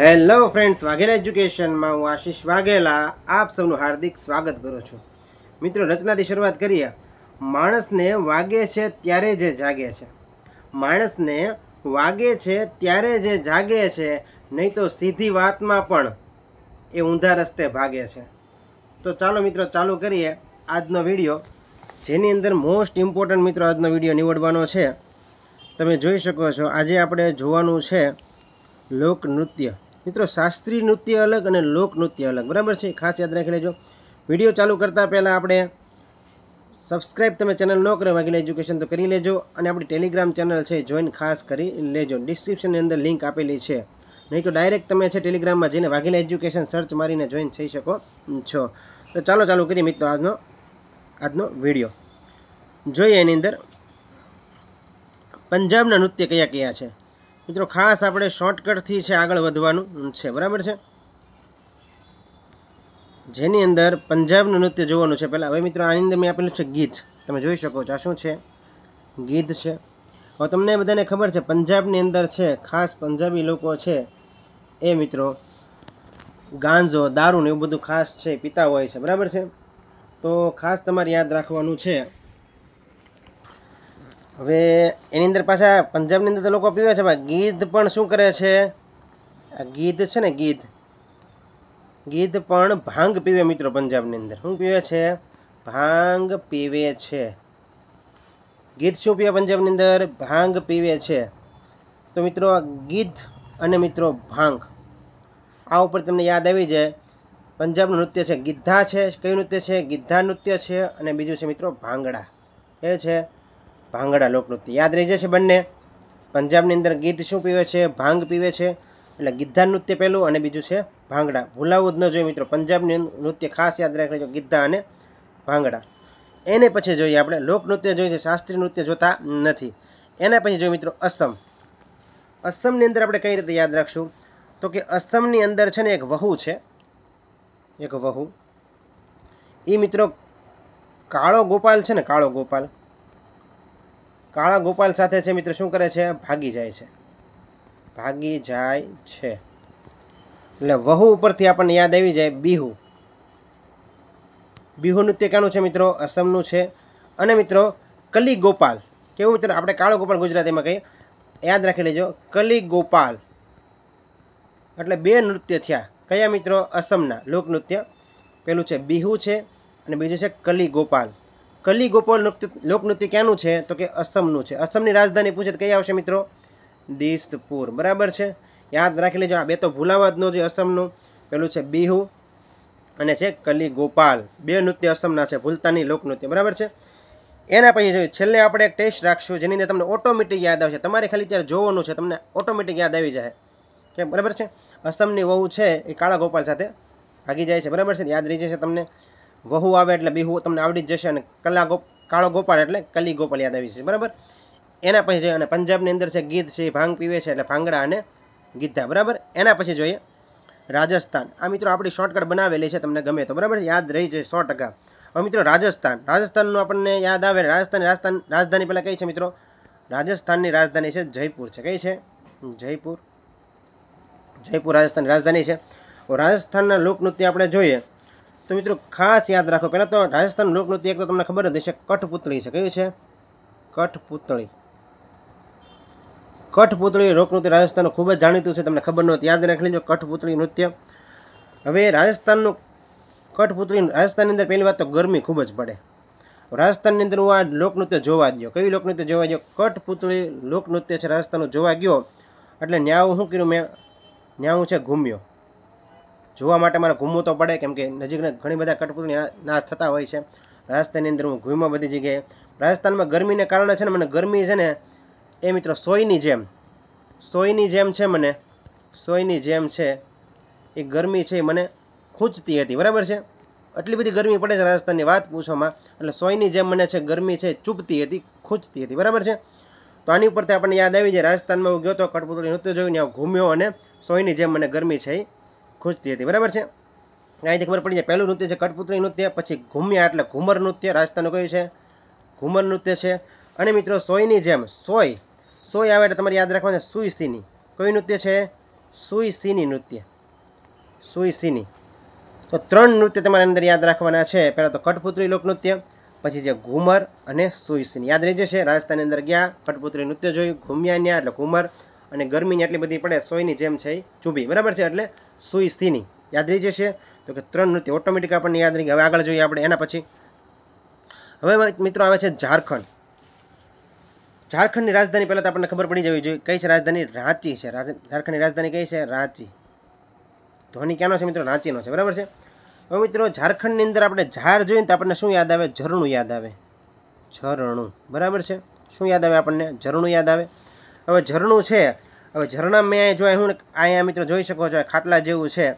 hello friends Vaghela એજ્યુકેશનમાં હું આશીષ વાઘેલા આપ સૌનું હાર્દિક સ્વાગત કરું છું મિત્રો રચનાથી શરૂઆત કરીએ માણસને વાગે છે ત્યારે જે જાગે છે માણસને વાગે છે ત્યારે જે જાગે છે નહીં તો સીધી વાતમાં પણ એ ઊંધા રસ્તે ભાગે છે તો ચાલો મિત્રો ચાલુ કરીએ આજનો વિડીયો જેની અંદર મોસ્ટ ઇમ્પોર્ટન્ટ મિત્રો આજનો વિડીયો નીવડવાનો છે તમે જોઈ શકો છો આજે આપણે જોવાનું છે લોકનૃત્ય મિત્રો શાસ્ત્રીય નૃત્ય અલગ અને લોક નૃત્ય અલગ બરાબર છે ખાસ યાદ રાખી લેજો વિડીયો ચાલુ કરતાં પહેલાં આપણે સબસ્ક્રાઇબ તમે ચેનલ ન કરો વાઘેલા એજ્યુકેશન તો કરી લેજો અને આપણી ટેલિગ્રામ ચેનલ છે જોઈન ખાસ કરી લેજો ડિસ્ક્રિપ્શનની અંદર લિંક આપેલી છે નહીં તો ડાયરેક્ટ તમે છે ટેલિગ્રામમાં જઈને વાઘેલા એજ્યુકેશન સર્ચ મારીને જોઈન થઈ શકો છો તો ચાલો ચાલુ કરીએ મિત્રો આજનો આજનો વિડીયો જોઈએ એની અંદર પંજાબના નૃત્ય કયા કયા છે મિત્રો ખાસ આપણે શોર્ટકટથી છે આગળ વધવાનું છે બરાબર છે જેની અંદર પંજાબનું નૃત્ય જોવાનું છે પહેલાં હવે મિત્રો આની અંદર મેં આપેલું છે ગીત તમે જોઈ શકો છો આ શું છે ગીત છે હવે તમને બધાને ખબર છે પંજાબની અંદર છે ખાસ પંજાબી લોકો છે એ મિત્રો ગાંજો દારૂને એવું બધું ખાસ છે પીતા હોય છે બરાબર છે તો ખાસ તમારે યાદ રાખવાનું છે હવે એની અંદર પાછા પંજાબની અંદર તો લોકો પીવે છે પણ ગીધ પણ શું કરે છે આ ગીધ છે ને ગીધ ગીધ પણ ભાંગ પીવે મિત્રો પંજાબની અંદર શું પીવે છે ભાંગ પીવે છે ગીધ શું પીવે પંજાબની અંદર ભાંગ પીવે છે તો મિત્રો ગીધ અને મિત્રો ભાંગ આ ઉપર તમને યાદ આવી જાય પંજાબનું નૃત્ય છે ગીધા છે કયું નૃત્ય છે ગીધા નૃત્ય છે અને બીજું છે મિત્રો ભાંગડા એ છે ભાંગડા લોકનૃત્ય યાદ રહી જશે બંને પંજાબની અંદર ગીધ શું પીવે છે ભાંગ પીવે છે એટલે ગિદ્ધા નૃત્ય પહેલું અને બીજું છે ભાંગડા ભૂલાવવું જ ન જોઈએ મિત્રો પંજાબની નૃત્ય ખાસ યાદ રાખજો ગિદ્ધા અને ભાંગડા એને પછી જોઈએ આપણે લોકનૃત્ય જોઈએ છે શાસ્ત્રીય નૃત્ય જોતા નથી એના પછી જોઈએ મિત્રો અસમ અસમની અંદર આપણે કઈ રીતે યાદ રાખશું તો કે અસમની અંદર છે ને એક વહુ છે એક વહુ એ મિત્રો કાળો ગોપાલ છે ને કાળો ગોપાલ કાળા ગોપાલ સાથે છે મિત્ર શું કરે છે ભાગી જાય છે ભાગી જાય છે એટલે વહુ ઉપરથી આપણને યાદ આવી જાય બિહુ બિહુ નૃત્ય ક્યાંનું છે મિત્રો અસમનું છે અને મિત્રો કલી ગોપાલ કેવું મિત્રો આપણે કાળો ગોપાલ ગુજરાતીમાં કહીએ યાદ રાખી લેજો કલી ગોપાલ એટલે બે નૃત્ય થયા કયા મિત્રો અસમના લોકનૃત્ય પેલું છે બિહુ છે અને બીજું છે કલી ગોપાલ કલી ગોપાલ લોકનૃત્ય ક્યાંનું છે તો કે અસમનું છે અસમની રાજધાની પૂછે તો કઈ આવશે મિત્રો દિસપુર બરાબર છે યાદ રાખી લેજો આ બે તો ભૂલાવા જ અસમનું પેલું છે બિહુ અને છે કલી ગોપાલ બે નૃત્ય અસમના છે ભૂલતાની લોકનૃત્ય બરાબર છે એના પછી જોયું છેલ્લે આપણે એક ટેસ્ટ રાખશું જેની અંદર તમને ઓટોમેટિક યાદ આવશે તમારે ખાલી ત્યારે જોવાનું છે તમને ઓટોમેટિક યાદ આવી જાય કે બરાબર છે અસમની વહુ છે એ કાળા ગોપાલ સાથે ભાગી જાય છે બરાબર છે યાદ રહી જશે તમને વહુ આવે એટલે બિહુ તમને આવડી જ જશે અને કલા ગોપ કાળો ગોપાલ એટલે કલી ગોપાલ યાદ આવી છે બરાબર એના પછી જોઈએ અને પંજાબની અંદર છે ગીધ છે ભાંગ પીવે છે એટલે ભાંગડા અને ગીધા બરાબર એના પછી જોઈએ રાજસ્થાન આ મિત્રો આપણી શોર્ટકટ બનાવેલી છે તમને ગમે તો બરાબર યાદ રહી જાય સો ટકા હવે મિત્રો રાજસ્થાન રાજસ્થાનનું આપણને યાદ આવે રાજસ્થાન રાજસ્થાન રાજધાની પહેલાં કઈ છે મિત્રો રાજસ્થાનની રાજધાની છે જયપુર છે કઈ છે જયપુર જયપુર રાજસ્થાનની રાજધાની છે રાજસ્થાનના લોકનૃત્ય આપણે જોઈએ તો મિત્રો ખાસ યાદ રાખો પહેલાં તો રાજસ્થાન લોકનૃત્ય એક તો તમને ખબર જ હશે કઠપુતળી છે કયું છે કઠપુતળી કઠપૂતળી લોકનૃત્ય રાજસ્થાનનું ખૂબ જ જાણીતું છે તમને ખબર નહોતી યાદ રાખી લેજો કઠપૂતળી નૃત્ય હવે રાજસ્થાનનું કઠપુતળી રાજસ્થાનની અંદર પહેલી વાત તો ગરમી ખૂબ જ પડે રાજસ્થાનની અંદર હું આ લોકનૃત્ય જોવા ગયો કયું લોકનૃત્ય જોવા ગયો કઠપુતળી લોકનૃત્ય છે રાજસ્થાનનું જોવા ગયો એટલે ન્યાવું શું કર્યું મેં ન્યાવું છે ઘૂમ્યો જોવા માટે મારે ઘૂમવું તો પડે કેમ કે નજીકના ઘણી બધા કટપુતળી નાશ થતા હોય છે રાજસ્થાનની અંદર હું ઘૂમ્યો બધી જગ્યાએ રાજસ્થાનમાં ગરમીને કારણે છે ને મને ગરમી છે ને એ મિત્રો સોયની જેમ સોયની જેમ છે મને સોયની જેમ છે એ ગરમી છે એ મને ખૂંચતી હતી બરાબર છે આટલી બધી ગરમી પડે છે રાજસ્થાનની વાત પૂછવામાં એટલે સોયની જેમ મને છે ગરમી છે ચૂપતી હતી ખૂંચતી હતી બરાબર છે તો આની ઉપરથી આપણને યાદ આવી જાય રાજસ્થાનમાં હું ગયો હતો કઠપુતળી નૃત્ય જોઈને ઘૂમ્યો અને સોયની જેમ મને ગરમી છે એ ખૂજતી હતી બરાબર છે અહીંથી ખબર પડી જાય પહેલું નૃત્ય છે કઠપુતળી નૃત્ય પછી ઘૂમ્યા એટલે ઘુમર નૃત્ય રાજસ્થાનનું કયું છે ઘૂમર નૃત્ય છે અને મિત્રો સોયની જેમ સોય સોય આવે એટલે તમારે યાદ રાખવાનું છે સુઈ સીની કયું નૃત્ય છે સુઈ સીની નૃત્ય સુઈ સીની તો ત્રણ નૃત્ય તમારે અંદર યાદ રાખવાના છે પહેલાં તો કઠપુતળી લોકનૃત્ય પછી છે ઘૂમર અને સુઈ સુઈસીની યાદ રહી જશે રાજસ્થાનની અંદર ગયા કઠપુતળી નૃત્ય જોયું ઘૂમ્યા ન્યા એટલે ઘુમર અને ગરમીની આટલી બધી પડે સોયની જેમ છે ચૂબી બરાબર છે એટલે સુઈ સ્થિની યાદ રહી જશે તો કે ત્રણ નૃત્ય ઓટોમેટિક આપણને યાદ રહી હવે આગળ જોઈએ આપણે એના પછી હવે મિત્રો આવે છે ઝારખંડ ઝારખંડની રાજધાની પહેલાં તો આપણને ખબર પડી જવી જોઈએ કઈ છે રાજધાની રાંચી છે ઝારખંડની રાજધાની કઈ છે રાંચી ધોની ક્યાંનો છે મિત્રો રાંચીનો છે બરાબર છે હવે મિત્રો ઝારખંડની અંદર આપણે ઝાર જોઈએ તો આપણને શું યાદ આવે ઝરણું યાદ આવે ઝરણું બરાબર છે શું યાદ આવે આપણને ઝરણું યાદ આવે હવે ઝરણું છે હવે ઝરણા મેં જો હું અહીંયા મિત્રો જોઈ શકો છો ખાટલા જેવું છે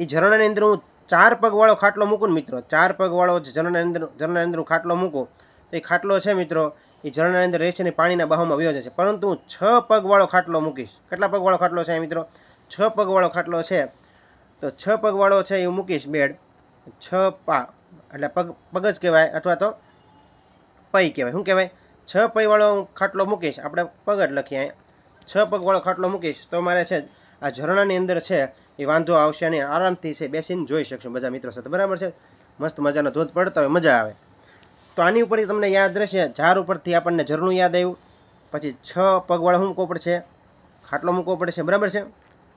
એ ઝરણાની અંદર હું ચાર પગવાળો ખાટલો મૂકું ને મિત્રો ચાર પગવાળો ઝરણાની અંદર ઝરણાની અંદર ખાટલો મૂકું તો એ ખાટલો છે મિત્રો એ ઝરણાની અંદર રહે છે અને પાણીના બાહુમાં વયો છે પરંતુ હું છ પગવાળો ખાટલો મૂકીશ કેટલા પગવાળો ખાટલો છે મિત્રો છ પગવાળો ખાટલો છે તો છ પગવાળો છે એ હું મૂકીશ બેડ છ પા એટલે પગ પગ જ કહેવાય અથવા તો પૈ કહેવાય શું કહેવાય છ પૈવાળો હું ખાટલો મૂકીશ આપણે પગ જ લખીએ છ પગવાળો ખાટલો મૂકીશ તો મારે છે આ ઝરણાની અંદર છે એ વાંધો આવશે અને આરામથી છે બેસીને જોઈ શકશું બધા મિત્રો સાથે બરાબર છે મસ્ત મજાનો ધોધ પડતો હોય મજા આવે તો આની ઉપરથી તમને યાદ રહેશે ઝાડ ઉપરથી આપણને ઝરણું યાદ આવ્યું પછી છ પગવાળો હું મૂકવો પડશે ખાટલો મૂકવો પડશે બરાબર છે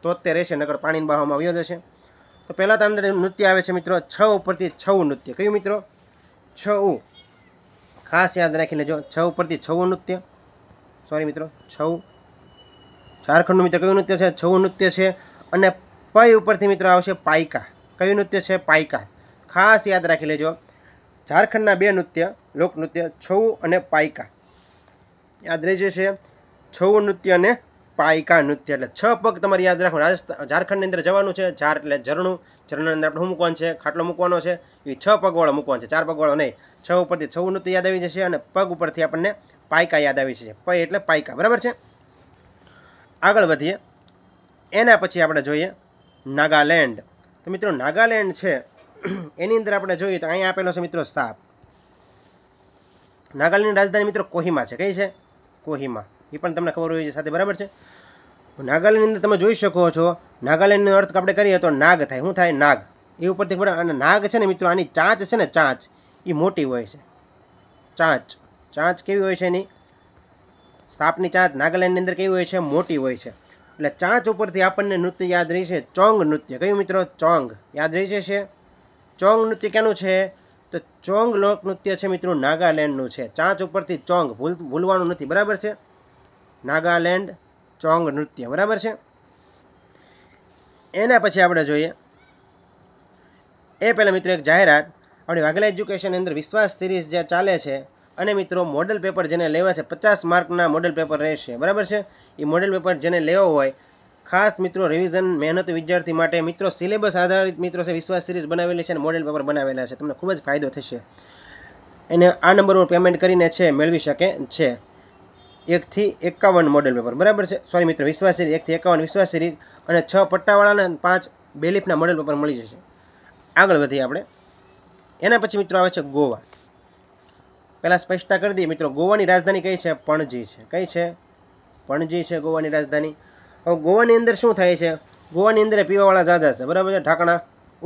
તો તે રહેશે નગર પાણીની બહાવમાં આવ્યો જશે તો પહેલાં તો અંદર નૃત્ય આવે છે મિત્રો છ ઉપરથી છવું નૃત્ય કયું મિત્રો છવું ખાસ યાદ રાખીને જો છ ઉપરથી છવું નૃત્ય સોરી મિત્રો છવું ઝારખંડનું મિત્ર કયું નૃત્ય છે છવું નૃત્ય છે અને પૈ ઉપરથી મિત્ર આવશે પાયકા કયું નૃત્ય છે પાયકા ખાસ યાદ રાખી લેજો ઝારખંડના બે નૃત્ય લોકનૃત્ય છવું અને પાયકા યાદ રહેજે છે છવું નૃત્ય અને પાયકા નૃત્ય એટલે છ પગ તમારે યાદ રાખો રાજસ્થાન ઝારખંડની અંદર જવાનું છે ઝાર એટલે ઝરણું ઝરણાની અંદર આપણે શું મૂકવાનું છે ખાટલો મૂકવાનો છે એ છ પગવાળો મૂકવાનો છે ચાર પગવાળો નહીં છ ઉપરથી છવું નૃત્ય યાદ આવી જશે અને પગ ઉપરથી આપણને પાયકા યાદ આવી જશે પૈ એટલે પાયકા બરાબર છે આગળ વધીએ એના પછી આપણે જોઈએ નાગાલેન્ડ તો મિત્રો નાગાલેન્ડ છે એની અંદર આપણે જોઈએ તો અહીંયા આપેલો છે મિત્રો સાપ નાગાલેન્ડની રાજધાની મિત્રો કોહિમા છે કઈ છે કોહિમા એ પણ તમને ખબર હોય છે સાથે બરાબર છે નાગાલેન્ડની અંદર તમે જોઈ શકો છો નાગાલેન્ડનો અર્થ આપણે કરીએ તો નાગ થાય શું થાય નાગ એ ઉપરથી ખબર અને નાગ છે ને મિત્રો આની ચાંચ છે ને ચાંચ એ મોટી હોય છે ચાંચ ચાંચ કેવી હોય છે એની સાપની ચાંચ નાગાલેન્ડની અંદર કેવી હોય છે મોટી હોય છે એટલે ચાંચ ઉપરથી આપણને નૃત્ય યાદ રહી છે ચોંગ નૃત્ય કયું મિત્રો ચોંગ યાદ રહી છે ચોંગ નૃત્ય કેનું છે તો ચોંગ લોક નૃત્ય છે મિત્રો નાગાલેન્ડનું છે ચાંચ ઉપરથી ચોંગ ભૂલ ભૂલવાનું નથી બરાબર છે નાગાલેન્ડ ચોંગ નૃત્ય બરાબર છે એના પછી આપણે જોઈએ એ પહેલાં મિત્રો એક જાહેરાત આપણી વાઘલા એજ્યુકેશન અંદર વિશ્વાસ સિરીઝ જે ચાલે છે અને મિત્રો મોડલ પેપર જેને લેવા છે પચાસ માર્કના મોડલ પેપર રહેશે બરાબર છે એ મોડલ પેપર જેને લેવો હોય ખાસ મિત્રો રિવિઝન મહેનત વિદ્યાર્થી માટે મિત્રો સિલેબસ આધારિત મિત્રો છે વિશ્વાસ સિરીઝ બનાવેલી છે અને મોડેલ પેપર બનાવેલા છે તમને ખૂબ જ ફાયદો થશે એને આ નંબર પર પેમેન્ટ કરીને છે મેળવી શકે છે એકથી એકાવન મોડેલ પેપર બરાબર છે સોરી મિત્રો વિશ્વાસ સિરીઝ એકથી એકાવન વિશ્વાસ સિરીઝ અને છ પટ્ટાવાળાના પાંચ બેલીફના મોડેલ પેપર મળી જશે આગળ વધીએ આપણે એના પછી મિત્રો આવે છે ગોવા પહેલાં સ્પષ્ટતા કરી દઈએ મિત્રો ગોવાની રાજધાની કઈ છે પણજી છે કઈ છે પણજી છે ગોવાની રાજધાની હવે ગોવાની અંદર શું થાય છે ગોવાની અંદર પીવાવાળા ઝાઝા છે બરાબર છે ઢાંકણા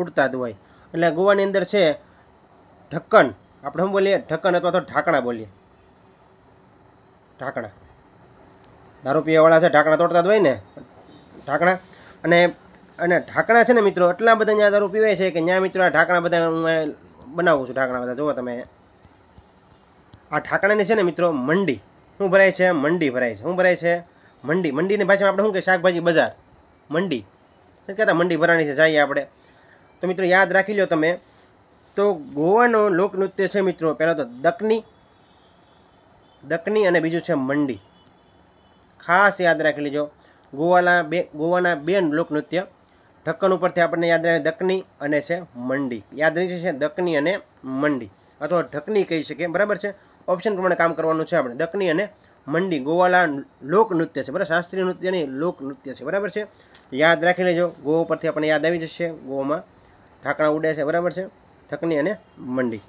ઉડતા ધોવાય એટલે ગોવાની અંદર છે ઢક્કન આપણે શું બોલીએ ઢક્કન અથવા તો ઢાંકણા બોલીએ ઢાંકણા દારૂ પીવાવાળા છે ઢાંકણા તોડતા જ હોય ને ઢાંકણા અને અને ઢાંકણા છે ને મિત્રો એટલા બધા ત્યાં દારૂ પીવે છે કે ત્યાં મિત્રો આ ઢાંકણા બધા હું બનાવું છું ઢાંકણા બધા જુઓ તમે આ ઠાકણાની છે ને મિત્રો મંડી શું ભરાય છે મંડી ભરાય છે શું ભરાય છે મંડી મંડીની ભાષામાં આપણે શું કહે શાકભાજી બજાર મંડી કહેતા મંડી ભરાણી છે જઈએ આપણે તો મિત્રો યાદ રાખી લો તમે તો ગોવાનો લોકનૃત્ય છે મિત્રો પહેલાં તો દકની દકની અને બીજું છે મંડી ખાસ યાદ રાખી લેજો ગોવાના બે ગોવાના બે લોકનૃત્ય ઢક્કન ઉપરથી આપણને યાદ રહે દકની અને છે મંડી યાદ રહી છે દકની અને મંડી અથવા ઢકની કહી શકીએ બરાબર છે ઓપ્શન પ્રમાણે કામ કરવાનું છે આપણે દખની અને મંડી ગોવાલા લોક નૃત્ય છે બરાબર શાસ્ત્રીય નૃત્ય નહીં નૃત્ય છે બરાબર છે યાદ રાખી લેજો ગો પરથી આપણને યાદ આવી જશે ગોવામાં ઢાંકણા ઉડે છે બરાબર છે થકની અને મંડી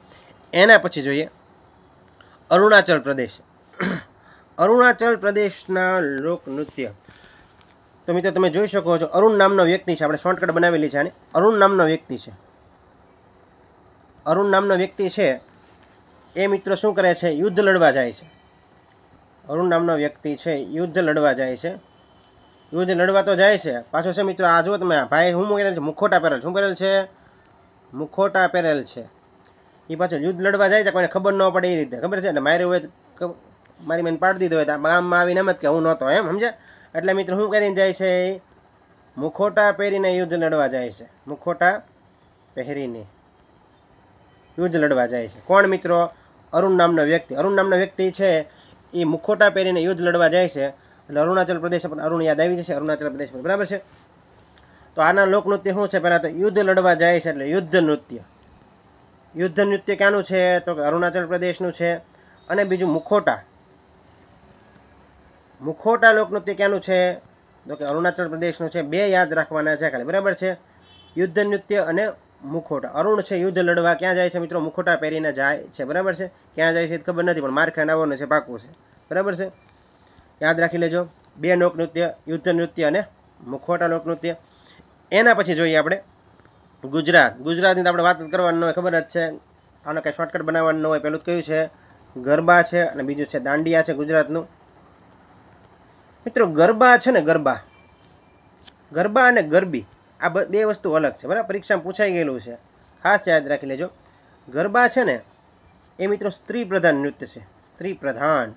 એના પછી જોઈએ અરુણાચલ પ્રદેશ અરુણાચલ પ્રદેશના લોકનૃત્ય તો મિત્રો તમે જોઈ શકો છો અરુણ નામનો વ્યક્તિ છે આપણે શોર્ટકટ બનાવેલી છે અને અરુણ નામનો વ્યક્તિ છે અરુણ નામનો વ્યક્તિ છે એ મિત્રો શું કરે છે યુદ્ધ લડવા જાય છે અરુણ નામનો વ્યક્તિ છે યુદ્ધ લડવા જાય છે યુદ્ધ લડવા તો જાય છે પાછો છે મિત્રો આ જુઓ તમે ભાઈ હું પહેરેલ છે મુખોટા પહેરેલ શું પહેરેલ છે મુખોટા પહેરેલ છે એ પાછું યુદ્ધ લડવા જાય છે કોઈને ખબર ન પડે એ રીતે ખબર છે એટલે મારી હોય મારી મેન પાડી દીધો હોય તો ગામમાં આવીને એમ જ કે હું નહોતો એમ સમજે એટલે મિત્રો શું કરીને જાય છે મુખોટા પહેરીને યુદ્ધ લડવા જાય છે મુખોટા પહેરીને યુદ્ધ લડવા જાય છે કોણ મિત્રો અરુણ નામના વ્યક્તિ અરુણ નામના વ્યક્તિ છે એ મુખોટા પહેરીને યુદ્ધ લડવા જાય છે એટલે અરુણાચલ પ્રદેશ પણ અરુણ યાદ આવી જશે અરુણાચલ પ્રદેશમાં બરાબર છે તો આના લોકનૃત્ય શું છે પહેલાં તો યુદ્ધ લડવા જાય છે એટલે યુદ્ધ નૃત્ય યુદ્ધ નૃત્ય ક્યાંનું છે તો કે અરુણાચલ પ્રદેશનું છે અને બીજું મુખોટા મુખોટા લોકનૃત્ય ક્યાંનું છે તો કે અરુણાચલ પ્રદેશનું છે બે યાદ રાખવાના છે ખાલી બરાબર છે યુદ્ધ નૃત્ય અને મુખોટા અરુણ છે યુદ્ધ લડવા ક્યાં જાય છે મિત્રો મુખોટા પહેરીને જાય છે બરાબર છે ક્યાં જાય છે ખબર નથી પણ માર ખાઈને આવવાનું છે પાકું છે બરાબર છે યાદ રાખી લેજો બે લોકનૃત્ય યુદ્ધ નૃત્ય અને મુખોટા લોકનૃત્ય એના પછી જોઈએ આપણે ગુજરાત ગુજરાતની તો આપણે વાત કરવાનું હોય ખબર જ છે આનો કંઈ શોર્ટકટ બનાવવાનું હોય પહેલું કયું છે ગરબા છે અને બીજું છે દાંડિયા છે ગુજરાતનું મિત્રો ગરબા છે ને ગરબા ગરબા અને ગરબી આ બે વસ્તુ અલગ છે બરાબર પરીક્ષામાં પૂછાઈ ગયેલું છે ખાસ યાદ રાખી લેજો ગરબા છે ને એ મિત્રો સ્ત્રી પ્રધાન નૃત્ય છે સ્ત્રી પ્રધાન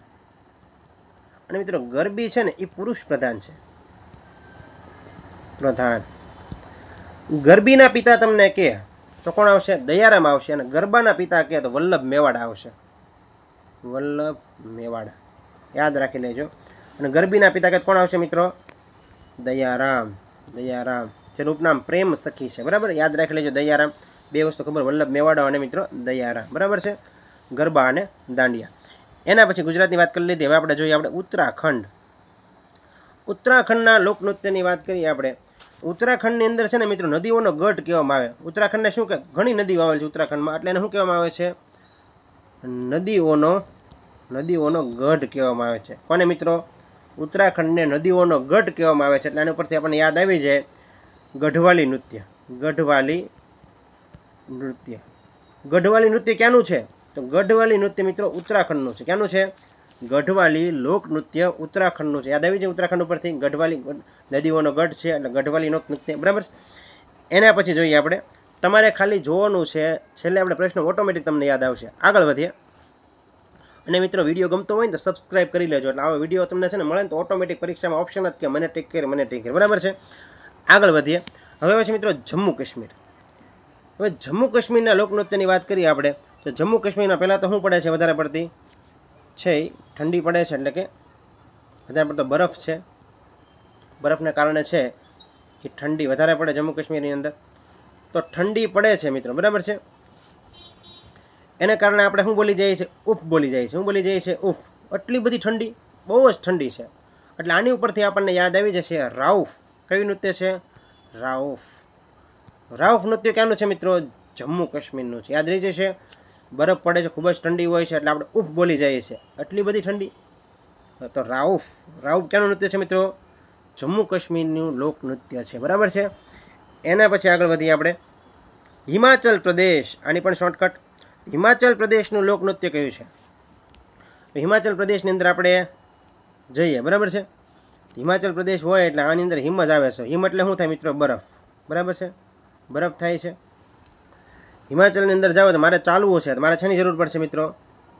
અને મિત્રો ગરબી છે ને એ પુરુષ પ્રધાન છે પ્રધાન ગરબીના પિતા તમને કે તો કોણ આવશે દયારામ આવશે અને ગરબાના પિતા કે તો વલ્લભ મેવાડા આવશે વલ્લભ મેવાડા યાદ રાખી લેજો અને ગરબીના પિતા કે કોણ આવશે મિત્રો દયારામ દયારામ તેનું ઉપનામ પ્રેમ સખી છે બરાબર યાદ રાખી લેજો દયારામ બે વસ્તુ ખબર વલ્લભ મેવાડા અને મિત્રો દયારામ બરાબર છે ગરબા અને દાંડિયા એના પછી ગુજરાતની વાત કરી લીધી હવે આપણે જોઈએ આપણે ઉત્તરાખંડ ઉત્તરાખંડના લોકનૃત્યની વાત કરીએ આપણે ઉત્તરાખંડની અંદર છે ને મિત્રો નદીઓનો ગઢ કહેવામાં આવે ઉત્તરાખંડને શું કે ઘણી નદીઓ આવેલી છે ઉત્તરાખંડમાં એટલે એને શું કહેવામાં આવે છે નદીઓનો નદીઓનો ગઢ કહેવામાં આવે છે કોને મિત્રો ઉત્તરાખંડને નદીઓનો ગઢ કહેવામાં આવે છે એટલે આની ઉપરથી આપણને યાદ આવી જાય ગઢવાલી નૃત્ય ગઢવાલી નૃત્ય ગઢવાલી નૃત્ય ક્યાંનું છે તો ગઢવાલી નૃત્ય મિત્રો ઉત્તરાખંડનું છે ક્યાંનું છે ગઢવાલી લોક નૃત્ય ઉત્તરાખંડનું છે યાદ આવી જાય ઉત્તરાખંડ ઉપરથી ગઢવાલી નદીઓનો ગઢ છે એટલે ગઢવાલી નૃત્ય બરાબર એના પછી જોઈએ આપણે તમારે ખાલી જોવાનું છે છેલ્લે આપણે પ્રશ્ન ઓટોમેટિક તમને યાદ આવશે આગળ વધીએ અને મિત્રો વિડીયો ગમતો હોય ને તો સબસ્ક્રાઈબ કરી લેજો એટલે આવો વિડીયો તમને છે ને મળે ને તો ઓટોમેટિક પરીક્ષામાં ઓપ્શન જ કે મને ટેક કેર મને ટેક કેર બરાબર છે આગળ વધીએ હવે પછી મિત્રો જમ્મુ કાશ્મીર હવે જમ્મુ કાશ્મીરના લોકનૃત્યની વાત કરીએ આપણે તો જમ્મુ કાશ્મીરના પહેલાં તો શું પડે છે વધારે પડતી છે ઠંડી પડે છે એટલે કે વધારે પડતો બરફ છે બરફને કારણે છે કે ઠંડી વધારે પડે જમ્મુ કાશ્મીરની અંદર તો ઠંડી પડે છે મિત્રો બરાબર છે એને કારણે આપણે શું બોલી જઈએ છીએ ઉફ બોલી જઈએ છીએ શું બોલી જઈએ છીએ ઉફ આટલી બધી ઠંડી બહુ જ ઠંડી છે એટલે આની ઉપરથી આપણને યાદ આવી જશે રાઉફ કયું નૃત્ય છે રાઉફ રાઉફ નૃત્ય ક્યાંનું છે મિત્રો જમ્મુ કાશ્મીરનું છે યાદ રહી જશે બરફ પડે છે ખૂબ જ ઠંડી હોય છે એટલે આપણે ઉફ બોલી જઈએ છીએ આટલી બધી ઠંડી તો રાઉફ રાઉફ ક્યાંનું નૃત્ય છે મિત્રો જમ્મુ કાશ્મીરનું લોક નૃત્ય છે બરાબર છે એના પછી આગળ વધીએ આપણે હિમાચલ પ્રદેશ આની પણ શોર્ટકટ હિમાચલ પ્રદેશનું લોકનૃત્ય કયું છે હિમાચલ પ્રદેશની અંદર આપણે જઈએ બરાબર છે હિમાચલ પ્રદેશ હોય એટલે આની અંદર હિમ જ આવે છે હિમ એટલે શું થાય મિત્રો બરફ બરાબર છે બરફ થાય છે હિમાચલની અંદર જાઓ તો મારે ચાલવું છે મારે શેની જરૂર પડશે મિત્રો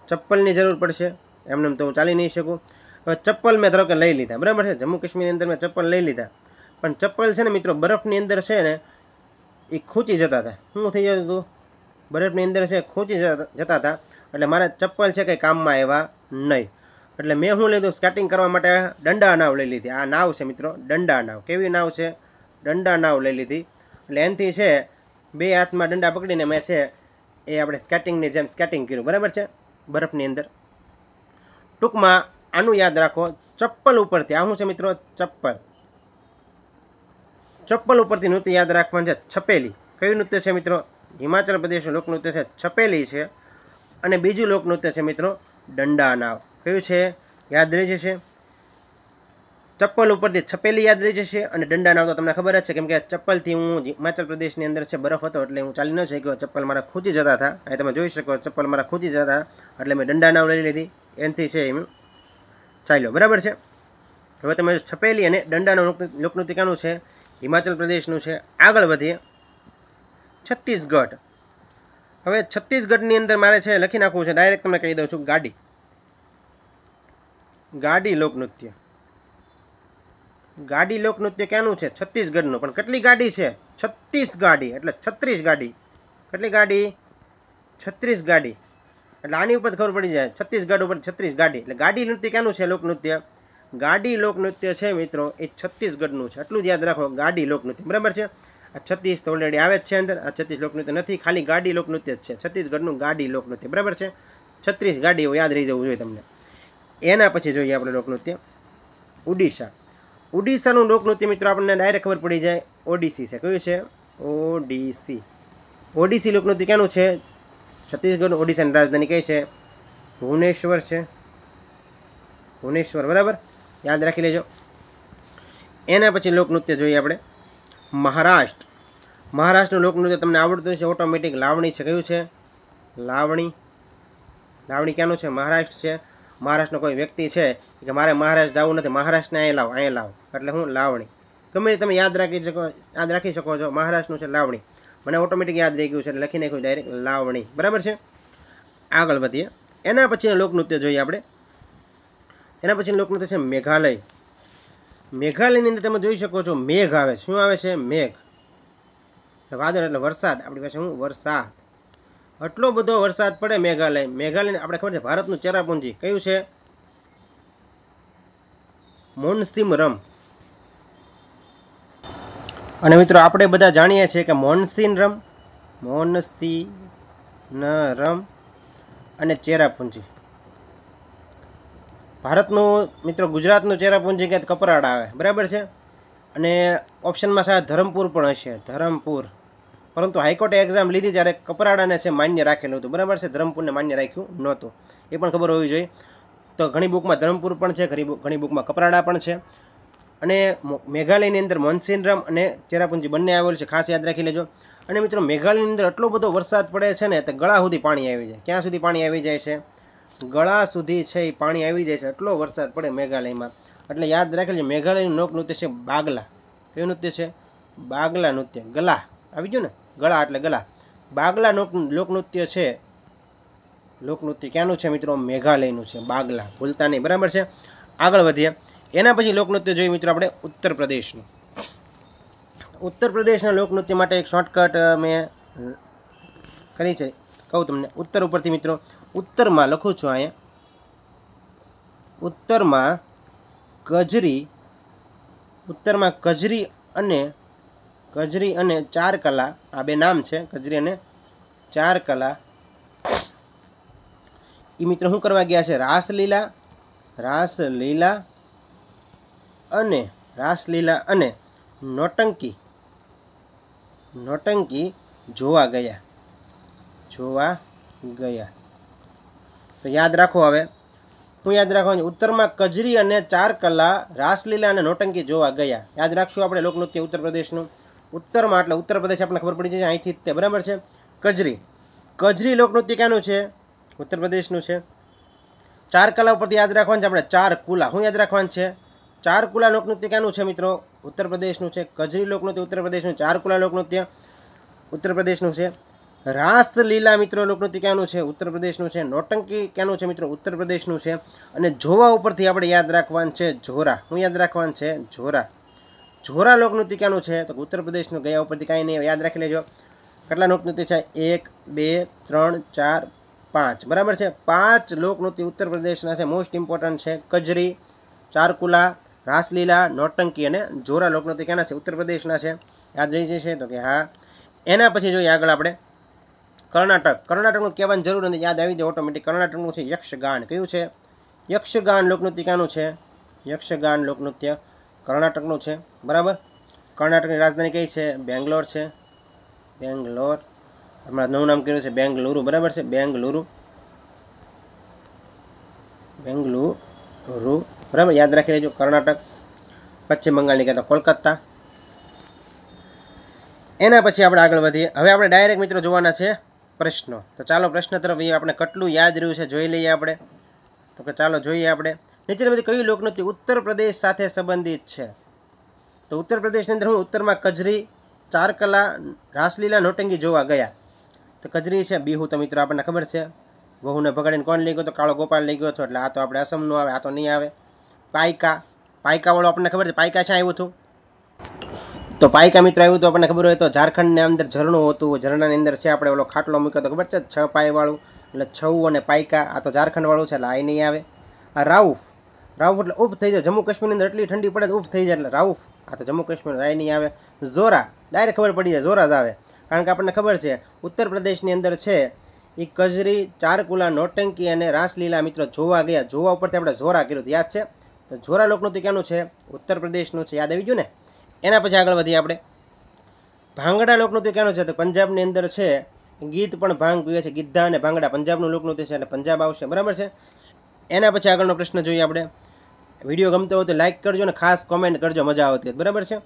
ચપ્પલની જરૂર પડશે એમને તો હું ચાલી નહીં શકું હવે ચપ્પલ મેં ધારો કે લઈ લીધા બરાબર છે જમ્મુ કાશ્મીરની અંદર મેં ચપ્પલ લઈ લીધા પણ ચપ્પલ છે ને મિત્રો બરફની અંદર છે ને એ ખૂંચી જતા હતા શું થઈ જતું હતું બરફની અંદર છે ખૂંચી જતા હતા એટલે મારા ચપ્પલ છે કંઈ કામમાં આવ્યા નહીં એટલે મેં હું લીધું સ્કેટિંગ કરવા માટે દંડા નાવ લઈ લીધી આ નાવ છે મિત્રો દંડા નાવ કેવી નાવ છે દંડા નાવ લઈ લીધી એટલે એનથી છે બે હાથમાં દંડા પકડીને મેં છે એ આપણે સ્કેટિંગની જેમ સ્કેટિંગ કર્યું બરાબર છે બરફની અંદર ટૂંકમાં આનું યાદ રાખો ચપ્પલ ઉપરથી આ શું છે મિત્રો ચપ્પલ ચપ્પલ ઉપરથી નૃત્ય યાદ રાખવાનું છે છપેલી કયું નૃત્ય છે મિત્રો હિમાચલ પ્રદેશનું લોકનૃત્ય છે છપેલી છે અને બીજું લોકનૃત્ય છે મિત્રો દંડા નાવ કયું છે યાદ રહી જશે ચપ્પલ ઉપરથી છપેલી યાદ રહી જશે અને દંડા ના આવતો તમને ખબર જ છે કેમ કે ચપ્પલથી હું હિમાચલ પ્રદેશની અંદર છે બરફ હતો એટલે હું ચાલી ન શક્યો ચપ્પલ મારા ખૂંચી જતા હતા એ તમે જોઈ શકો ચપ્પલ મારા ખૂંચી જતા એટલે મેં દંડા નાવ લઈ લીધી એનથી છે એમ ચાલ્યો બરાબર છે હવે તમે છપેલી અને દંડાનું લોકનૃતિકાનું છે હિમાચલ પ્રદેશનું છે આગળ વધીએ છત્તીસગઢ હવે છત્તીસગઢની અંદર મારે છે લખી નાખવું છે ડાયરેક્ટ તમને કહી દઉં છું ગાડી ગાડી લોકનૃત્ય ગાડી લોકનૃત્ય ક્યાંનું છે છત્તીસગઢનું પણ કેટલી ગાડી છે છત્રીસ ગાડી એટલે છત્રીસ ગાડી કેટલી ગાડી છત્રીસ ગાડી એટલે આની ઉપર ખબર પડી જાય છત્તીસગઢ ઉપર છત્રીસ ગાડી એટલે ગાડી નૃત્ય ક્યાંનું છે લોકનૃત્ય ગાડી લોકનૃત્ય છે મિત્રો એ છત્તીસગઢનું છે એટલું જ યાદ રાખો ગાડી લોકનૃત્ય બરાબર છે આ છત્તીસ તો ઓલરેડી આવે જ છે અંદર આ છત્તીસ લોકનૃત્ય નથી ખાલી ગાડી લોકનૃત્ય જ છે છત્તીસગઢનું ગાડી લોકનૃત્ય બરાબર છે છત્રીસ ગાડીઓ યાદ રહી જવું જોઈએ તમને એના પછી જોઈએ આપણે લોકનૃત્ય ઓડિશા ઉડીસાનું લોકનૃત્ય મિત્રો આપણને ડાયરેક્ટ ખબર પડી જાય ઓડિસી છે કયું છે ઓડિસી ઓડિસી લોકનૃત્ય ક્યાંનું છે છત્તીસગઢનું ઓડિશાની રાજધાની કઈ છે ભુવનેશ્વર છે ભુવનેશ્વર બરાબર યાદ રાખી લેજો એના પછી લોકનૃત્ય જોઈએ આપણે મહારાષ્ટ્ર મહારાષ્ટ્રનું લોકનૃત્ય તમને આવડતું છે ઓટોમેટિક લાવણી છે કયું છે લાવણી લાવણી ક્યાંનું છે મહારાષ્ટ્ર છે મહારાષ્ટ્રનો કોઈ વ્યક્તિ છે કે મારે મહારાષ્ટ્ર જવું નથી મહારાષ્ટ્રને અહીં લાવ અહીં લાવ એટલે હું લાવણી ગમે તમે યાદ રાખી શકો યાદ રાખી શકો છો મહારાષ્ટ્રનું છે લાવણી મને ઓટોમેટિક યાદ રહી ગયું છે એટલે લખી નાખ્યું ડાયરેક્ટ લાવણી બરાબર છે આગળ વધીએ એના પછી લોકનૃત્ય જોઈએ આપણે એના પછી લોકનૃત્ય છે મેઘાલય મેઘાલયની અંદર તમે જોઈ શકો છો મેઘ આવે શું આવે છે મેઘ એટલે વાદળ એટલે વરસાદ આપણી પાસે શું વરસાદ આટલો બધો વરસાદ પડે મેઘાલય મેઘાલયને આપણે ખબર છે ભારતનું ચેરાપુંજી કયું છે મોનસીમરમ અને મિત્રો આપણે બધા જાણીએ છીએ કે મોનસીનરમ મોનસીનરમ અને ચેરાપુંજી ભારતનું મિત્રો ગુજરાતનું ચેરાપુંજી કે કપરાડા આવે બરાબર છે અને ઓપ્શનમાં સાહેબ ધરમપુર પણ હશે ધરમપુર પરંતુ હાઈકોર્ટે એક્ઝામ લીધી ત્યારે કપરાડાને છે માન્ય રાખેલું હતું બરાબર છે ધરમપુરને માન્ય રાખ્યું નહોતું એ પણ ખબર હોવી જોઈએ તો ઘણી બુકમાં ધરમપુર પણ છે ઘણી બુકમાં કપરાડા પણ છે અને મેઘાલયની અંદર મોન્સીનરામ અને ચેરાપુંજી બંને આવેલું છે ખાસ યાદ રાખી લેજો અને મિત્રો મેઘાલયની અંદર એટલો બધો વરસાદ પડે છે ને તો ગળા સુધી પાણી આવી જાય ક્યાં સુધી પાણી આવી જાય છે ગળા સુધી છે એ પાણી આવી જાય છે એટલો વરસાદ પડે મેઘાલયમાં એટલે યાદ રાખેલું મેઘાલયનું લોક નૃત્ય છે બાગલા કયું નૃત્ય છે બાગલા નૃત્ય ગલા આવી ગયું ને ગળા એટલે ગળા બાગલા લોકનૃત્ય છે લોકનૃત્ય ક્યાંનું છે મિત્રો મેઘાલયનું છે બાગલા ભૂલતા નહીં બરાબર છે આગળ વધીએ એના પછી લોકનૃત્ય જોઈએ મિત્રો આપણે ઉત્તર પ્રદેશનું ઉત્તર પ્રદેશના લોકનૃત્ય માટે એક શોર્ટકટ મેં કરી છે કહું તમને ઉત્તર ઉપરથી મિત્રો ઉત્તરમાં લખું છું અહીંયા ઉત્તરમાં કજરી ઉત્તરમાં કજરી અને કજરી અને ચાર કલા આ બે નામ છે કજરી અને ચાર કલા એ મિત્ર શું કરવા ગયા છે રાસલીલા રાસલીલા અને રાસલીલા અને નોટંકી નોટંકી જોવા ગયા જોવા ગયા તો યાદ રાખો હવે હું યાદ રાખવાનું ઉત્તરમાં કજરી અને ચાર કલા રાસલીલા અને નોટંકી જોવા ગયા યાદ રાખશું આપણે લોકનૃત્ય ઉત્તર પ્રદેશનું ઉત્તરમાં એટલે ઉત્તર પ્રદેશ આપણને ખબર પડી જશે અહીંથી તે બરાબર છે કજરી કજરી લોકનૃત્ય ક્યાંનું છે ઉત્તર પ્રદેશનું છે ચાર કલા ઉપરથી યાદ રાખવાનું છે આપણે ચાર કુલા શું યાદ રાખવાનું છે ચાર કુલા લોકનૃત્ય ક્યાંનું છે મિત્રો ઉત્તર પ્રદેશનું છે કજરી લોકનૃત્ય ઉત્તર પ્રદેશનું ચાર કુલા લોકનૃત્ય ઉત્તર પ્રદેશનું છે રાસલીલા મિત્રો લોકનૃત્ય ક્યાંનું છે ઉત્તર પ્રદેશનું છે નોટંકી ક્યાંનું છે મિત્રો ઉત્તર પ્રદેશનું છે અને જોવા ઉપરથી આપણે યાદ રાખવાનું છે જોરા હું યાદ રાખવાનું છે જોરા જોરા લોકનૃત્ય ક્યાંનું છે તો ઉત્તર પ્રદેશનું ગયા ઉપરથી કાંઈ નહીં યાદ રાખી લેજો કેટલા લોકનૃત્ય છે એક બે ત્રણ ચાર પાંચ બરાબર છે પાંચ લોકનૃત્ય ઉત્તર પ્રદેશના છે મોસ્ટ ઇમ્પોર્ટન્ટ છે કજરી ચારકુલા રાસલીલા નોટંકી અને જોરા લોકનૃત્ય ક્યાંના છે ઉત્તર પ્રદેશના છે યાદ રહી જશે તો કે હા એના પછી જોઈએ આગળ આપણે કર્ણાટક કર્ણાટકનું કહેવાની જરૂર નથી યાદ આવી જાય ઓટોમેટિક કર્ણાટકનું છે યક્ષગાન કયું છે યક્ષગાન લોકનૃત્ય ક્યાંનું છે યક્ષગાન લોકનૃત્ય કર્ણાટકનું છે બરાબર કર્ણાટકની રાજધાની કઈ છે બેંગ્લોર છે બેંગ્લોર હમણાં નવું નામ કર્યું છે બેંગલુરુ બરાબર છે બેંગલુરુ બેંગલુરુ બરાબર યાદ રાખી લેજો કર્ણાટક પશ્ચિમ બંગાળની કહેતા કોલકાતા એના પછી આપણે આગળ વધીએ હવે આપણે ડાયરેક્ટ મિત્રો જોવાના છે પ્રશ્નો તો ચાલો પ્રશ્ન તરફ એ આપણે કેટલું યાદ રહ્યું છે જોઈ લઈએ આપણે તો કે ચાલો જોઈએ આપણે નીચેની બધી કઈ લોકનૃત્ય ઉત્તર પ્રદેશ સાથે સંબંધિત છે તો ઉત્તર પ્રદેશની અંદર હું ઉત્તરમાં કજરી ચારકલા રાસલીલા નોટંગી જોવા ગયા તો કજરી છે બિહુ તો મિત્રો આપણને ખબર છે વહુને ભગાડીને કોણ લઈ ગયો તો કાળો ગોપાલ લઈ ગયો છો એટલે આ તો આપણે અસમનું આવે આ તો નહીં આવે પાયકા પાયકાવાળો આપણને ખબર છે પાયકા છે આવ્યું હતું તો પાયકા મિત્રો આવ્યું તો આપણને ખબર હોય તો ઝારખંડની અંદર ઝરણું હતું ઝરણાની અંદર છે આપણે ઓલો ખાટલો મૂક્યો તો ખબર છે છ પાયવાળું એટલે છઉ અને પાયકા આ તો ઝારખંડવાળું છે એટલે આ નહીં આવે આ રાઉફ રાઉફ એટલે ઉફ થઈ જાય જમ્મુ કાશ્મીરની અંદર એટલી ઠંડી પડે ઉફ થઈ જાય એટલે રાઉફ આ તો જમ્મુ કાશ્મીર આ નહીં આવે ઝોરા ડાયરેક્ટ ખબર પડી જાય ઝોરા જ આવે કારણ કે આપણને ખબર છે ઉત્તર પ્રદેશની અંદર છે એ કજરી ચારકુલા નોટંકી અને રાસલીલા મિત્રો જોવા ગયા જોવા ઉપરથી આપણે ઝોરા કર્યું યાદ છે તો ઝોરા લોકનૃત્ય ક્યાંનું છે ઉત્તર પ્રદેશનું છે યાદ આવી ગયું ને એના પછી આગળ વધીએ આપણે ભાંગડા લોકનૃત્ય ક્યાંનું છે તો પંજાબની અંદર છે ગીત પણ ભાંગ પીવે છે ગીધા અને ભાંગડા પંજાબનું લોકનૃત્ય છે અને પંજાબ આવશે બરાબર છે એના પછી આગળનો પ્રશ્ન જોઈએ આપણે વિડીયો ગમતો હોય તો લાઇક કરજો અને ખાસ કોમેન્ટ કરજો મજા આવતી બરાબર છે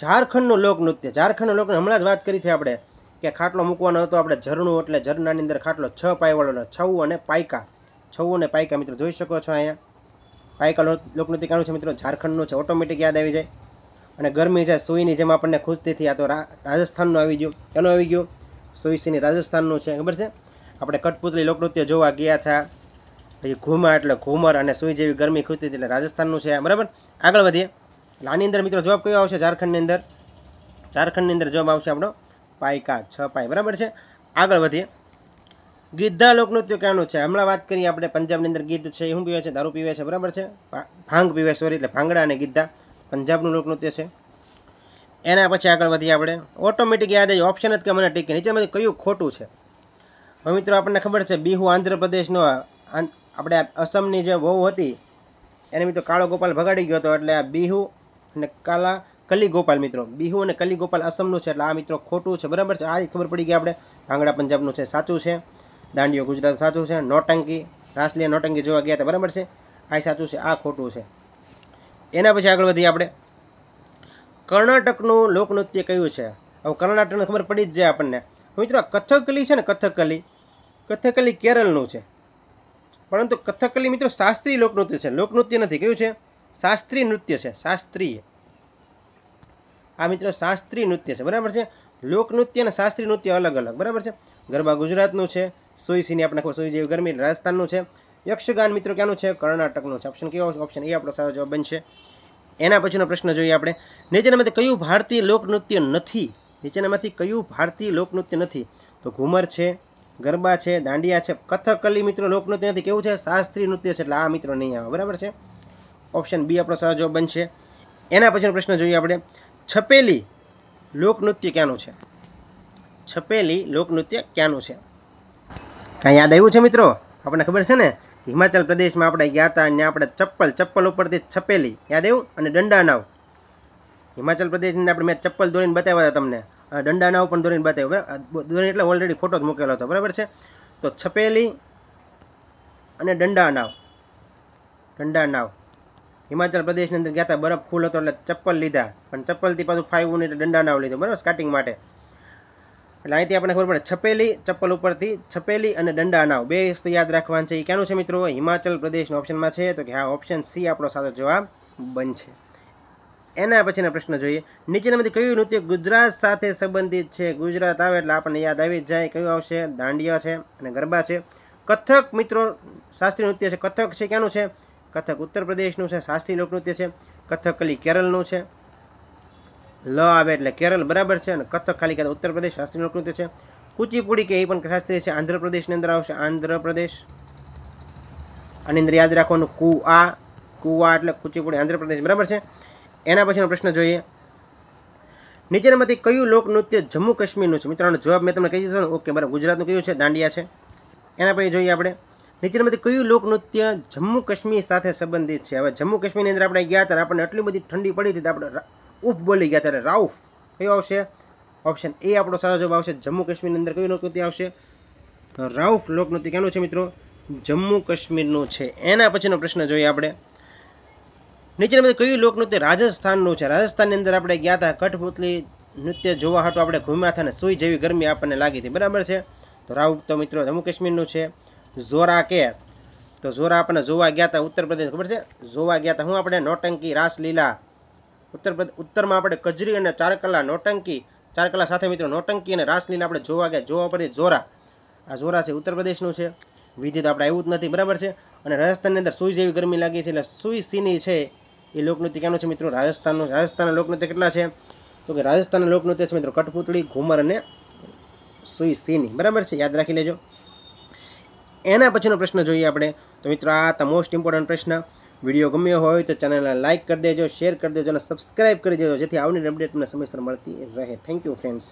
ઝારખંડનું લોકનૃત્ય ઝારખંડનું લોકનૃત્ય હમણાં જ વાત કરી છે આપણે કે ખાટલો મૂકવાનો હતો આપણે ઝરણું એટલે ઝરણાની અંદર ખાટલો છ પાયવાળો છવું અને પાયકા છવું અને પાયકા મિત્રો જોઈ શકો છો અહીંયા પાયકા લોકનૃત્ય કાનું છે મિત્રો ઝારખંડનું છે ઓટોમેટિક યાદ આવી જાય અને ગરમી છે સુઈની જેમ આપણને ખુશતીથી આ તો રાજસ્થાનનું આવી ગયું એનું આવી ગયું સુઈસીની રાજસ્થાનનું છે ખબર છે આપણે કઠપૂતળી લોકનૃત્ય જોવા ગયા હતા પછી ઘુમા એટલે ઘૂમર અને સુઈ જેવી ગરમી ખૂતી એટલે રાજસ્થાનનું છે બરાબર આગળ વધીએ એટલે આની અંદર મિત્રો જવાબ કયો આવશે ઝારખંડની અંદર ઝારખંડની અંદર જવાબ આવશે આપણો પાયકા છ પાય બરાબર છે આગળ વધીએ ગીધા લોકનૃત્ય ક્યાંનું છે હમણાં વાત કરીએ આપણે પંજાબની અંદર ગીધ છે શું પીવે છે દારૂ પીવે છે બરાબર છે ભાંગ પીવે સોરી એટલે ભાંગડા અને ગીધા પંજાબનું લોકનૃત્ય છે એના પછી આગળ વધીએ આપણે ઓટોમેટિક યાદ જ ઓપ્શન જ કે મને ટીકે નીચેમાંથી કયું ખોટું છે હવે મિત્રો આપણને ખબર છે બિહુ આંધ્રપ્રદેશનો આપણે અસમની જે વહુ હતી એને મિત્રો કાળો ગોપાલ ભગાડી ગયો હતો એટલે આ બિહુ અને કાલા કલી ગોપાલ મિત્રો બિહુ અને કલી ગોપાલ અસમનું છે એટલે આ મિત્રો ખોટું છે બરાબર છે આ ખબર પડી ગઈ આપણે ભાંગડા પંજાબનું છે સાચું છે દાંડીઓ ગુજરાત સાચું છે નોટંકી રાસલીયા નોટંકી જોવા ગયા હતા બરાબર છે આ સાચું છે આ ખોટું છે એના પછી આગળ વધીએ આપણે કર્ણાટકનું લોકનૃત્ય કયું છે હવે કર્ણાટકને ખબર પડી જ જાય આપણને મિત્રો કથકલી છે ને કથકલી કથકલી કેરળનું છે પરંતુ કથકલી મિત્રો શાસ્ત્રીય લોકનૃત્ય છે લોકનૃત્ય નથી કયું છે શાસ્ત્રીય નૃત્ય છે શાસ્ત્રીય આ મિત્રો શાસ્ત્રીય નૃત્ય છે બરાબર છે લોકનૃત્ય અને શાસ્ત્રીય નૃત્ય અલગ અલગ બરાબર છે ગરબા ગુજરાતનું છે સોઈસીની આપણે ખબર સોઈ જેવી ગરમી રાજસ્થાનનું છે યક્ષગાન મિત્રો ક્યાંનું છે કર્ણાટકનું છે ઓપ્શન કેવો ઓપ્શન એ આપણો સારો જવાબ બનશે એના પછીનો પ્રશ્ન જોઈએ આપણે નીચેનામાંથી કયું ભારતીય લોકનૃત્ય નથી નીચેનામાંથી કયું ભારતીય લોકનૃત્ય નથી તો ઘૂમર છે ગરબા છે દાંડિયા છે કથકલી મિત્રો લોકનૃત્ય નથી કેવું છે શાસ્ત્રીય નૃત્ય છે એટલે આ મિત્રો નહીં આવે બરાબર છે ઓપ્શન બી આપણો સારો જવાબ બનશે એના પછીનો પ્રશ્ન જોઈએ આપણે છપેલી લોકનૃત્ય ક્યાંનું છે છપેલી લોકનૃત્ય ક્યાંનું છે કાંઈ યાદ આવ્યું છે મિત્રો આપણને ખબર છે ને હિમાચલ પ્રદેશમાં આપણે ગયા હતા અને આપણે ચપ્પલ ચપ્પલ ઉપરથી છપેલી યાદ એવું અને દંડા નાવ હિમાચલ પ્રદેશની આપણે મેં ચપ્પલ દોરીને બતાવ્યા હતા તમને દંડા નાવ પણ દોરીને બતાવ્યો દોરી એટલે ઓલરેડી ફોટો જ મૂકેલો હતો બરાબર છે તો છપેલી અને દંડાનાવ નાવ દંડા હિમાચલ પ્રદેશની અંદર ગયા હતા બરફ ફૂલ હતો એટલે ચપ્પલ લીધા પણ ચપ્પલથી પાછું ફાઈવ એટલે દંડા નાવ લીધું બરાબર સ્ટાર્ટિંગ માટે એટલે અહીંથી આપણે ખબર પડે છપેલી ચપ્પલ ઉપરથી છપેલી અને દંડા અનાવ બે વસ્તુ યાદ રાખવાનું છે એ ક્યાંનું છે મિત્રો હિમાચલ પ્રદેશનો ઓપ્શનમાં છે તો કે હા ઓપ્શન સી આપણો સાચો જવાબ બનશે એના પછીના પ્રશ્ન જોઈએ નીચેનામાંથી કયું નૃત્ય ગુજરાત સાથે સંબંધિત છે ગુજરાત આવે એટલે આપણને યાદ આવી જ જાય કયું આવશે દાંડિયા છે અને ગરબા છે કથક મિત્રો શાસ્ત્રીય નૃત્ય છે કથક છે ક્યાંનું છે કથક ઉત્તર પ્રદેશનું છે શાસ્ત્રીય લોકનૃત્ય છે કથકલી કેરળનું છે લ આવે એટલે કેરળ બરાબર છે અને કથક ખાલી કહેતા ઉત્તર પ્રદેશ શાસ્ત્રીય લોકનૃત્ય છે કુચીપુડી કે એ પણ શાસ્ત્રીય છે આંધ્રપ્રદેશની અંદર આવશે આંધ્રપ્રદેશ આની અંદર યાદ રાખવાનું કુઆ કુવા એટલે કુચીપુડી આંધ્રપ્રદેશ બરાબર છે એના પછીનો પ્રશ્ન જોઈએ નીચેનામાંથી કયું લોકનૃત્ય જમ્મુ કાશ્મીરનું છે મિત્રોનો જવાબ મેં તમને કહી દીધો ઓકે બરાબર ગુજરાતનું કયું છે દાંડિયા છે એના પછી જોઈએ આપણે નીચેનામાંથી કયું લોકનૃત્ય જમ્મુ કાશ્મીર સાથે સંબંધિત છે હવે જમ્મુ કાશ્મીરની અંદર આપણે ગયા ત્યારે આપણને આટલી બધી ઠંડી પડી હતી આપણે ઉફ બોલી ગયા ત્યારે રાઉફ કયો આવશે ઓપ્શન એ આપણો સાચો જવાબ આવશે જમ્મુ કાશ્મીરની અંદર કયું નોકૃતિ આવશે રાઉફ લોકનૃત્ય કેનું છે મિત્રો જમ્મુ કાશ્મીરનું છે એના પછીનો પ્રશ્ન જોઈએ આપણે નીચેના કયું લોકનૃત્ય રાજસ્થાનનું છે રાજસ્થાનની અંદર આપણે ગયા હતા કઠપૂતલી નૃત્ય જોવા હતું આપણે ઘૂમ્યા હતા ને સુઈ જેવી ગરમી આપણને લાગી હતી બરાબર છે તો રાઉફ તો મિત્રો જમ્મુ કાશ્મીરનું છે ઝોરા કે તો ઝોરા આપણે જોવા ગયા હતા ઉત્તર પ્રદેશ ખબર છે જોવા ગયા હતા હું આપણે નોટંકી રાસલીલા ઉત્તર ઉત્તરમાં આપણે કજરી અને ચારકલા નોટંકી ચારકલા સાથે મિત્રો નોટંકી અને રાસલીને આપણે જોવા ગયા જોવા પડે જોરા આ જોરા છે ઉત્તર પ્રદેશનું છે વિધિ તો આપણે આવ્યું જ નથી બરાબર છે અને રાજસ્થાનની અંદર સુઈ જેવી ગરમી લાગી છે એટલે સુઈ સીની છે એ લોકનૃત્ય ક્યાંનું છે મિત્રો રાજસ્થાનનું રાજસ્થાનના લોકનૃત્ય કેટલા છે તો કે રાજસ્થાનના લોકનૃત્ય છે મિત્રો કઠપૂતળી ઘુમર અને સુઈ સીની બરાબર છે યાદ રાખી લેજો એના પછીનો પ્રશ્ન જોઈએ આપણે તો મિત્રો આ મોસ્ટ ઇમ્પોર્ટન્ટ પ્રશ્ન વિડીયો ગમ્યો હોય તો ચેનલને લાઇક કરી દેજો શેર કરી દેજો અને સબસ્ક્રાઈબ કરી દેજો જેથી આવની અપડેટ તમને સમયસર મળતી રહે થેન્ક યુ ફ્રેન્ડ્સ